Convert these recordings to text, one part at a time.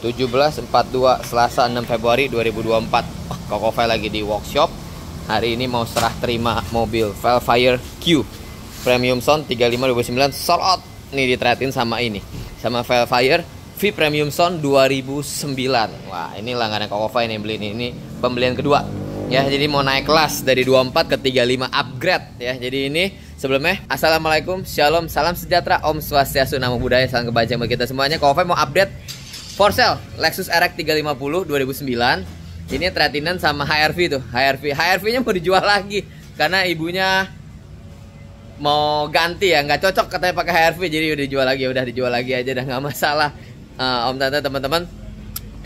1742 Selasa 6 Februari 2024 Koko Velg lagi di workshop Hari ini mau serah terima mobil Velfire Q Premium Sound 3529 sold out Nih diteratin sama ini Sama Velfire V Premium Sound 2009 Wah ini langganan Koko Velg yang beli ini Ini pembelian kedua Ya jadi mau naik kelas dari 24 ke 35 upgrade ya Jadi ini Sebelumnya, Assalamualaikum, Shalom, Salam Sejahtera, Om Swastiastu, Namo Buddhaya, Salam Kebajikan bagi kita semuanya Koko mau update For sale Lexus RX 350 2009. Ini teratinan sama HRV tuh, HRV. HRV-nya mau dijual lagi karena ibunya mau ganti ya, nggak cocok katanya pakai HRV jadi udah dijual lagi, udah dijual lagi aja dah nggak masalah. Uh, om tante teman-teman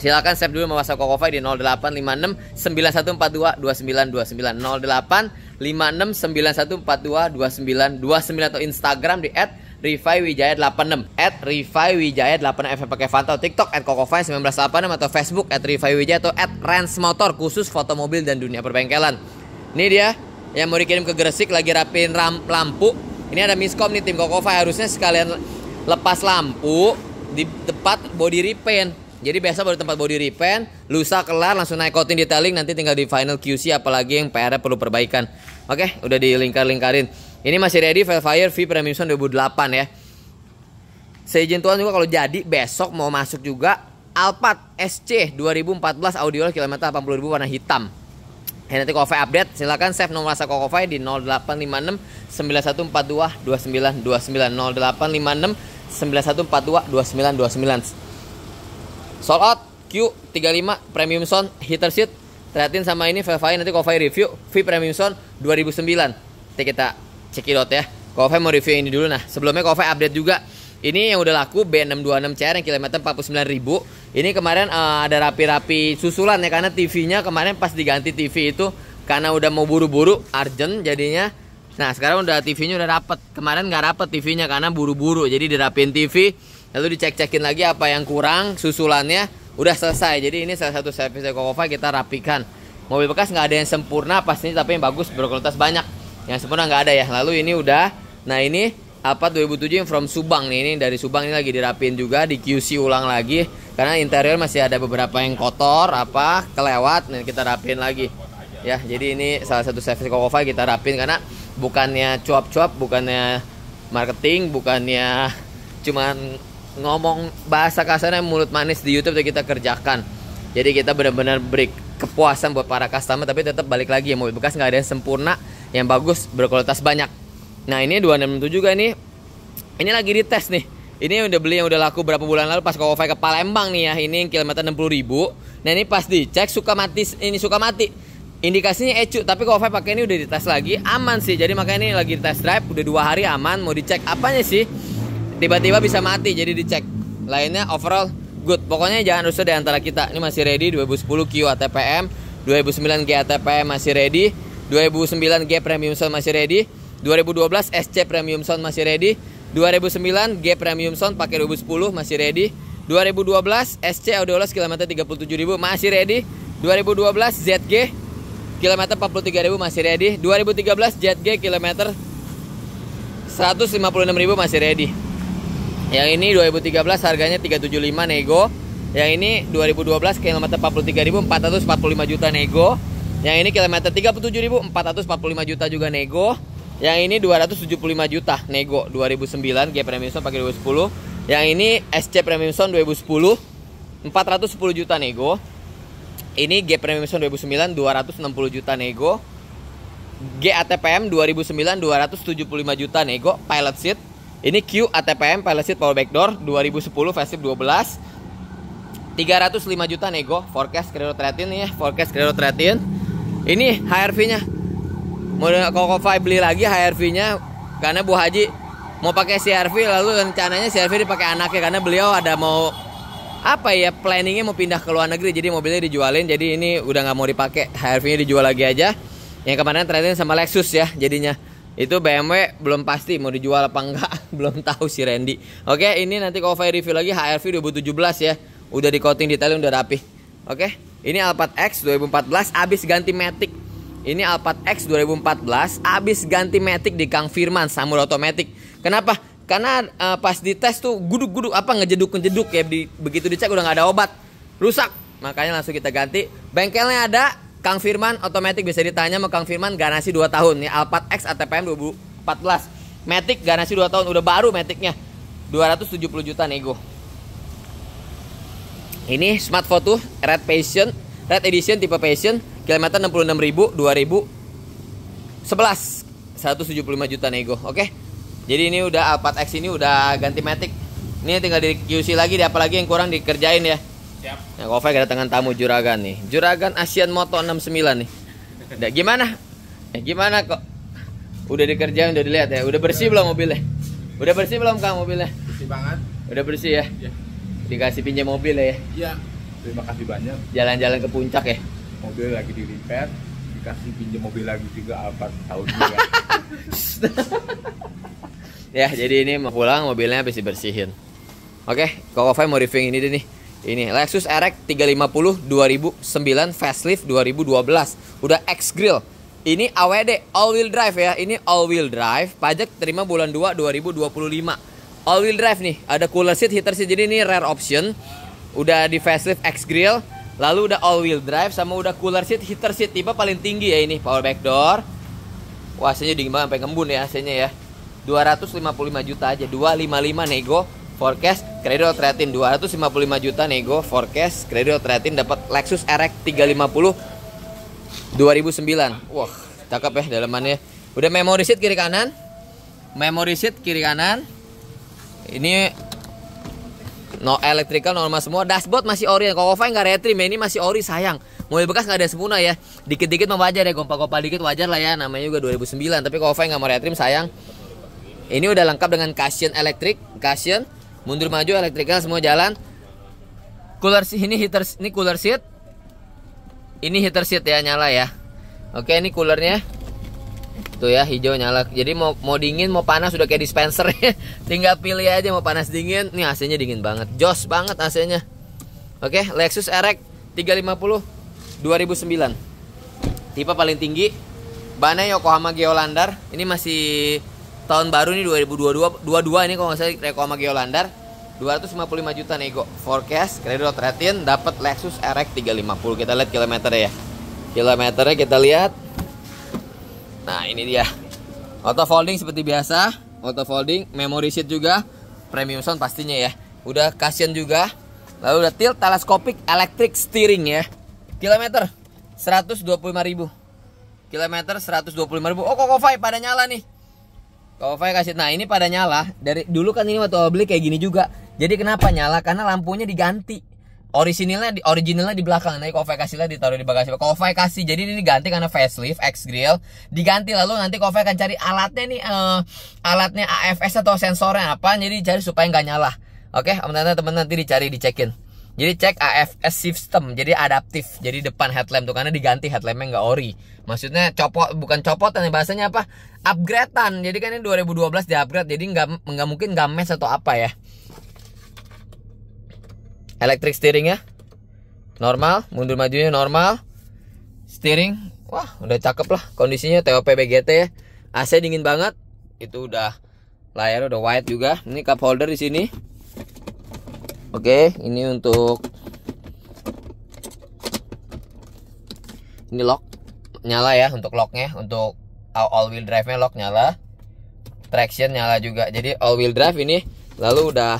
silakan save dulu sama WhatsApp Kokova di 0856 9142 2929 08 56 9142 2929 atau Instagram di Rifai Wijaya 86 at Rifai Wijaya 86 FM pakai Fanta TikTok at Kokofai 1986 atau Facebook at Rifai Wijaya atau at Rans Motor khusus foto mobil dan dunia perbengkelan ini dia yang mau dikirim ke Gresik lagi rapiin ram, lampu ini ada miskom nih tim Koko harusnya sekalian lepas lampu di tempat body repaint jadi biasa baru tempat body repaint, lusa kelar langsung naik coating detailing nanti tinggal di final QC apalagi yang PR perlu perbaikan. Oke, udah dilingkar-lingkarin. Ini masih ready Velfire V Premium Sound 2008 ya. Seizin Tuhan juga kalau jadi besok mau masuk juga Alphard SC 2014 Audio kilometer 80.000 warna hitam. Ya, nanti Kofai update, silahkan save nomor WhatsApp Kofai di 0856 9142 2929 0856 9142 2929 Sold out Q35 Premium Sound Heater Seat Lihatin sama ini Velfire nanti Kofai review V Premium Sound 2009 Nanti kita cekidot ya. Kofe mau review ini dulu nah. Sebelumnya Kofe update juga. Ini yang udah laku B626CR yang kilometer 49.000. Ini kemarin uh, ada rapi-rapi susulan ya karena TV-nya kemarin pas diganti TV itu karena udah mau buru-buru urgent jadinya. Nah, sekarang udah TV-nya udah rapet. Kemarin nggak rapet TV-nya karena buru-buru. Jadi dirapin TV, lalu dicek-cekin lagi apa yang kurang susulannya. Udah selesai. Jadi ini salah satu servis Kofe kita rapikan. Mobil bekas nggak ada yang sempurna pastinya tapi yang bagus berkualitas banyak yang sempurna nggak ada ya lalu ini udah nah ini apa 2007 yang from Subang nih ini dari Subang ini lagi dirapin juga di QC ulang lagi karena interior masih ada beberapa yang kotor apa kelewat dan kita rapin lagi ya jadi ini salah satu service Kokova kita rapin karena bukannya cuap-cuap bukannya marketing bukannya cuman ngomong bahasa kasarnya mulut manis di YouTube kita kerjakan jadi kita benar-benar break kepuasan buat para customer tapi tetap balik lagi ya mobil bekas nggak ada yang sempurna yang bagus berkualitas banyak nah ini 267 juga nih ini lagi dites nih ini yang udah beli yang udah laku berapa bulan lalu pas Kokovi ke Palembang nih ya ini kilometer 60 ribu nah ini pas dicek suka mati ini suka mati indikasinya ecu tapi Kokovi pakai ini udah dites lagi aman sih jadi makanya ini lagi test drive udah dua hari aman mau dicek apanya sih tiba-tiba bisa mati jadi dicek lainnya overall good pokoknya jangan rusuh di antara kita ini masih ready 2010 Q ATPM 2009 GATPM masih ready 2009 G Premium Sound masih ready 2012 SC Premium Sound masih ready 2009 G Premium Sound pakai 2010 masih ready 2012 SC Audeolas kilometer 37.000 masih ready 2012 ZG kilometer 43.000 masih ready 2013 ZG kilometer 156.000 masih ready yang ini 2013 harganya 375 nego yang ini 2012 kilometer 445 juta nego yang ini kilometer 37.445 juta juga nego. Yang ini 275 juta nego 2009 G Premium Sound pakai 2010. Yang ini SC Premium Sound 2010 410 juta nego. Ini G Premium Sound 2009 260 juta nego. G ATPM 2009 275 juta nego pilot seat. Ini Q ATPM pilot seat power door 2010 facelift 12 305 juta nego forecast kredit 13 nih ya forecast kredit 13 ini HRV-nya mau Koko Kofai beli lagi HRV-nya karena Bu Haji mau pakai CRV lalu rencananya CRV dipakai anaknya karena beliau ada mau apa ya planningnya mau pindah ke luar negeri jadi mobilnya dijualin jadi ini udah nggak mau dipakai HRV-nya dijual lagi aja yang kemarin trading sama Lexus ya jadinya itu BMW belum pasti mau dijual apa enggak belum tahu si Randy oke ini nanti kalau review lagi HRV 2017 ya udah di coating detailnya udah rapi oke ini Alphard X 2014 abis ganti Matic. Ini Alphard X 2014 abis ganti Matic di Kang Firman Samur Automatic. Kenapa? Karena uh, pas dites tuh guduk-guduk apa ngejeduk-ngejeduk ya di, begitu dicek udah nggak ada obat. Rusak. Makanya langsung kita ganti. Bengkelnya ada Kang Firman Automatic bisa ditanya sama Kang Firman garansi 2 tahun. Ini Alphard X ATPM 2014. Matic garansi 2 tahun udah baru Maticnya. 270 juta nego. Ini smart photo red passion, red edition tipe passion, kilometer 66.000, 2000 11 175 juta nego. Oke. Jadi ini udah Alphard X ini udah ganti matic. Ini tinggal di QC lagi, deh apalagi lagi yang kurang dikerjain ya. Siap. Nah, Kofa kedatangan tamu juragan nih. Juragan Asian Moto 69 nih. Nah, gimana? Eh, gimana kok? Udah dikerjain, udah dilihat ya. Udah bersih belum mobilnya? Udah bersih belum Kang mobilnya? Bersih banget. Udah bersih ya. ya dikasih pinjam mobil ya iya terima kasih banyak jalan-jalan ke puncak ya mobil lagi di repair dikasih pinjam mobil lagi juga apa tahun juga ya? ya jadi ini mau pulang mobilnya habis dibersihin oke kalau Fai mau review ini deh nih ini Lexus RX 350 2009 facelift 2012 udah X grill ini AWD all wheel drive ya ini all wheel drive pajak terima bulan 2 2025 all wheel drive nih ada cooler seat heater seat jadi ini rare option udah di facelift X grill lalu udah all wheel drive sama udah cooler seat heater seat tipe paling tinggi ya ini power back door wah AC-nya dingin banget sampai ngembun ya AC-nya ya 255 juta aja 255 nego forecast kredit puluh 255 juta nego forecast kredit retreatin dapat Lexus RX 350 2009 wah cakep ya dalamannya udah memory seat kiri kanan memory seat kiri kanan ini no electrical normal semua. Dashboard masih ori. Kokofai nggak retrim ya. Ini masih ori sayang. Mobil bekas nggak ada sempurna ya. Dikit-dikit mah wajar ya. Gompa-gompa dikit wajar lah ya. Namanya juga 2009. Tapi kofa nggak mau retrim sayang. Ini udah lengkap dengan cushion elektrik, cushion mundur maju elektrikal semua jalan. Cooler ini heater ini cooler seat. Ini heater seat ya nyala ya. Oke, ini coolernya tuh gitu ya hijau nyala jadi mau mau dingin mau panas sudah kayak dispenser ya tinggal pilih aja mau panas dingin nih AC-nya dingin banget jos banget AC-nya oke Lexus RX 350 2009 tipe paling tinggi bannya Yokohama Geolandar ini masih tahun baru nih 2022 22 ini kalau nggak salah Yokohama Geolandar 255 juta nego forecast kredit ratin dapat Lexus RX 350 kita lihat kilometernya ya kilometernya kita lihat Nah ini dia Auto folding seperti biasa Auto folding, memory seat juga Premium sound pastinya ya Udah cushion juga Lalu udah tilt telescopic electric steering ya Kilometer 125 ribu Kilometer 125 ribu Oh Kokovai pada nyala nih Kokovai kasih Nah ini pada nyala dari Dulu kan ini waktu beli kayak gini juga Jadi kenapa nyala? Karena lampunya diganti originalnya di originalnya di belakang nanti lah ditaruh di bagasi kasih jadi ini diganti karena facelift X grill diganti lalu nanti Kofai akan cari alatnya nih uh, alatnya AFS atau sensornya apa jadi cari supaya nggak nyala oke okay? teman-teman nanti dicari dicekin jadi cek AFS system jadi adaptif jadi depan headlamp tuh karena diganti headlampnya nggak ori maksudnya copot bukan copotan ya, bahasanya apa upgradean jadi kan ini 2012 di upgrade jadi nggak nggak mungkin nggak mes atau apa ya Electric steering ya, normal, mundur majunya normal. Steering, wah udah cakep lah kondisinya TOP BGT ya. AC dingin banget. Itu udah layar udah white juga. Ini cup holder di sini. Oke, ini untuk ini lock nyala ya untuk locknya, untuk all wheel drive-nya lock nyala. Traction nyala juga. Jadi all wheel drive ini lalu udah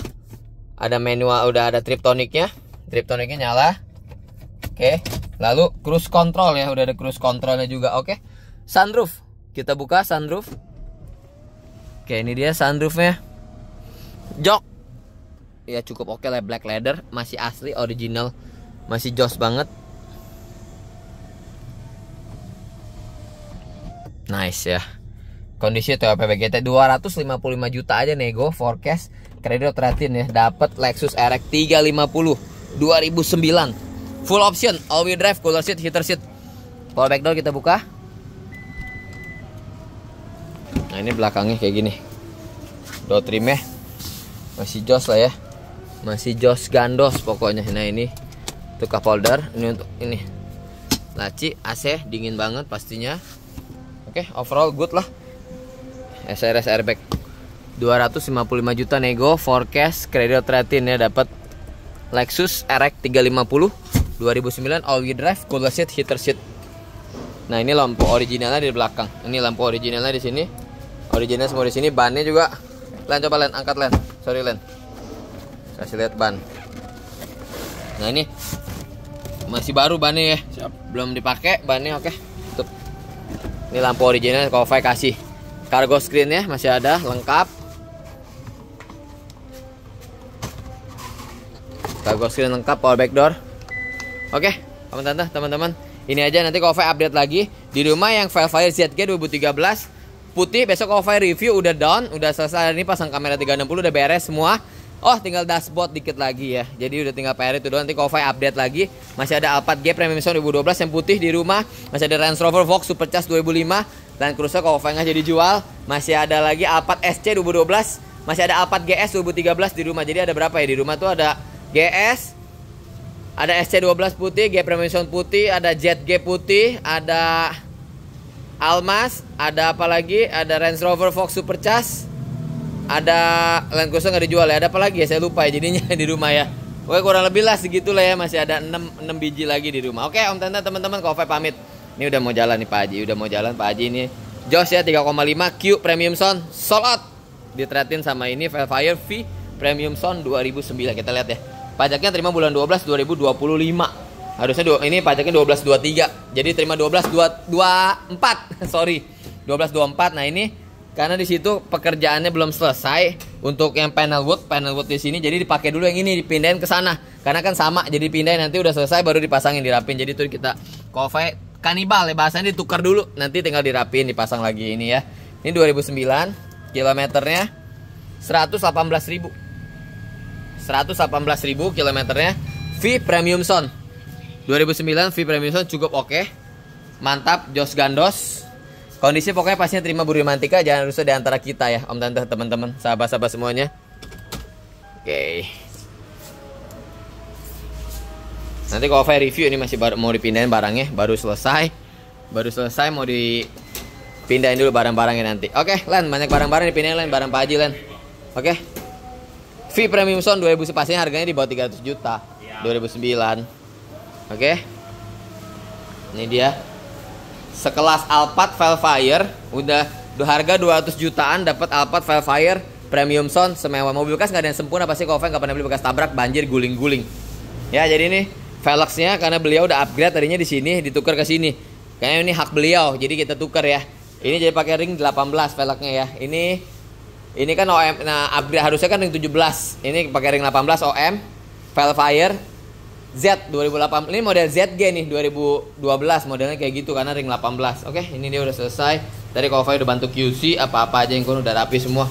ada manual udah ada trip toniknya, trip toniknya nyala oke lalu cruise control ya udah ada cruise controlnya juga oke okay. sunroof kita buka sunroof oke ini dia sunroofnya jok ya cukup oke lah black leather masih asli original masih jos banget nice ya kondisi Toyota PPGT 255 juta aja nego forecast kredit teratin ya dapat Lexus RX 350 2009 full option all wheel drive cooler seat heater seat power back door kita buka nah ini belakangnya kayak gini door trimnya masih jos lah ya masih jos gandos pokoknya nah ini untuk cup holder ini untuk ini laci AC dingin banget pastinya oke okay, overall good lah SRS airbag 255 juta nego forecast credit rating ya dapat Lexus RX 350 2009 all wheel drive cooler seat heater seat nah ini lampu originalnya di belakang ini lampu originalnya di sini original semua di sini bannya juga Len coba Len angkat Len sorry Len kasih lihat ban nah ini masih baru bannya ya Siap. belum dipakai bannya oke okay. tutup ini lampu original kau kasih Cargo screen ya masih ada lengkap. Cargo screen lengkap power back door. Oke, teman-teman, teman Ini aja nanti saya update lagi di rumah yang Velfire ZG 2013 putih besok saya review udah down, udah selesai ini pasang kamera 360 udah beres semua. Oh, tinggal dashboard dikit lagi ya. Jadi udah tinggal PR itu doang. Nanti Kovai update lagi. Masih ada Alphard G Premium Sound 2012 yang putih di rumah. Masih ada Range Rover Vox Supercharge 2005. Land Cruiser kalau nggak jadi jual masih ada lagi Alphard SC 2012 masih ada Alphard GS 2013 di rumah jadi ada berapa ya di rumah tuh ada GS ada SC12 putih, G Premium putih, ada Jet G putih, ada Almas, ada apa lagi? Ada Range Rover Fox Supercharge, ada Land Cruiser nggak dijual ya? Ada apa lagi ya? Saya lupa ya jadinya di rumah ya. Oke kurang lebih lah segitu ya masih ada 6, 6 biji lagi di rumah. Oke Om Tante teman-teman Kofe pamit. Ini udah mau jalan nih Pak Haji, udah mau jalan Pak Haji ini. Jos ya 3,5 Q Premium Sound sold out. Ditreatin sama ini Velfire V Premium Sound 2009. Kita lihat ya. Pajaknya terima bulan 12 2025 harusnya dua, ini pajaknya 1223 jadi terima 1224 sorry 1224 nah ini karena di situ pekerjaannya belum selesai untuk yang panel wood panel wood di sini jadi dipakai dulu yang ini dipindahin ke sana karena kan sama jadi pindahin nanti udah selesai baru dipasangin dirapin jadi itu kita cover kanibal ya bahasanya ditukar dulu nanti tinggal dirapin dipasang lagi ini ya ini 2009 kilometernya 118.000 118.000 kilometernya V Premium Sound 2009 V Premium Sound cukup oke okay. mantap jos gandos kondisi pokoknya pastinya terima buru mantika jangan rusak di antara kita ya om tante teman-teman sahabat-sahabat semuanya oke okay. Nanti kalau saya review ini masih baru, mau dipindahin barangnya, baru selesai, baru selesai mau dipindahin dulu barang-barangnya nanti. Oke, okay, Lan, banyak barang-barang dipindahin Lan, barang Pak Haji Oke. Okay. V Premium Sound 2000 sepasnya harganya di bawah 300 juta. 2009. Iya. Oke. Okay. Ini dia. Sekelas Alphard Velfire udah harga 200 jutaan dapat Alphard Velfire Premium Sound semewah mobil kas nggak ada yang sempurna pasti kau nggak pernah beli bekas tabrak banjir guling-guling. Ya jadi ini Velgnya karena beliau udah upgrade tadinya di sini ditukar ke sini. Kayaknya ini hak beliau, jadi kita tukar ya. Ini jadi pakai ring 18 velgnya ya. Ini ini kan OM nah upgrade harusnya kan ring 17. Ini pakai ring 18 OM Velfire Z 2008 ini model ZG nih 2012 modelnya kayak gitu karena ring 18 oke ini dia udah selesai tadi Kofai udah bantu QC apa-apa aja yang kuno udah rapi semua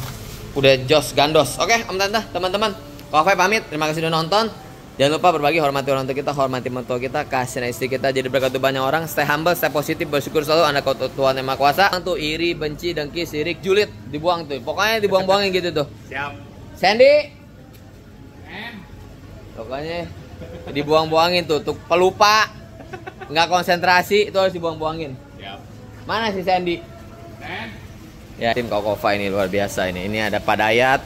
udah jos gandos oke om tante teman-teman Kofai pamit terima kasih udah nonton Jangan lupa berbagi, hormati orang tua kita, hormati mentua kita, kasih istri kita, jadi berkat banyak orang. Stay humble, stay positif, bersyukur selalu. Anda kau Tuhan yang Maha Kuasa. Tuh iri, benci, dengki, sirik, julid, dibuang tuh. Pokoknya dibuang-buangin gitu tuh. Siap. Sandy. M. Pokoknya dibuang-buangin tuh, tuh pelupa, nggak konsentrasi itu harus dibuang-buangin. Siap. Mana sih Sandy? M. Ya tim Kokova ini luar biasa ini. Ini ada Padayat,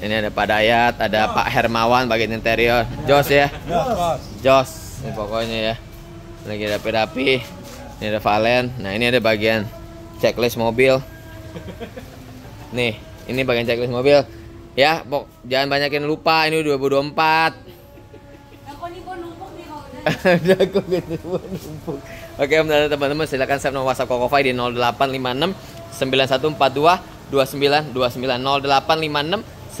ini ada Pak Dayat, ada ya. Pak Hermawan bagian interior. Jos ya. ya Jos. Ini pokoknya ya. Lagi ada rapi Ini ada Valen. Nah, ini ada bagian checklist mobil. Nih, ini bagian checklist mobil. Ya, pok, jangan banyakin lupa ini 2024. Oke, aku numpuk. Oke, teman-teman silakan save nomor WhatsApp Kokofa di 0856 9142 2929 0856 91422929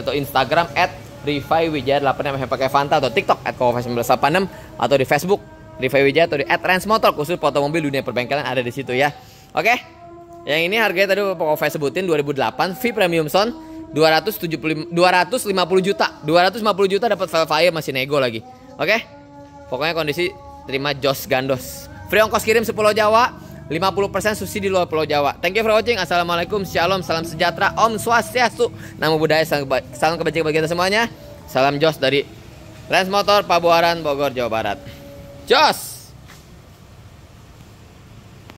atau Instagram at Rifai Wijaya 8 yang pakai Fanta atau TikTok at 986 atau di Facebook Rifai Wijaya atau di at Motor khusus foto mobil dunia perbengkelan ada di situ ya. Oke. Okay? Yang ini harganya tadi Kofa sebutin 2008 V Premium Sound 275 250 juta. 250 juta dapat Velfire masih nego lagi. Oke. Okay? Pokoknya kondisi terima jos gandos. Free ongkos kirim 10 Jawa, 50% subsidi luar Pulau Jawa. Thank you for watching. Assalamualaikum, shalom, salam sejahtera, om swastiastu, namo budaya, salam kebajikan bagi kita semuanya. Salam Jos dari Lens Motor Pabuaran Bogor Jawa Barat. Joss.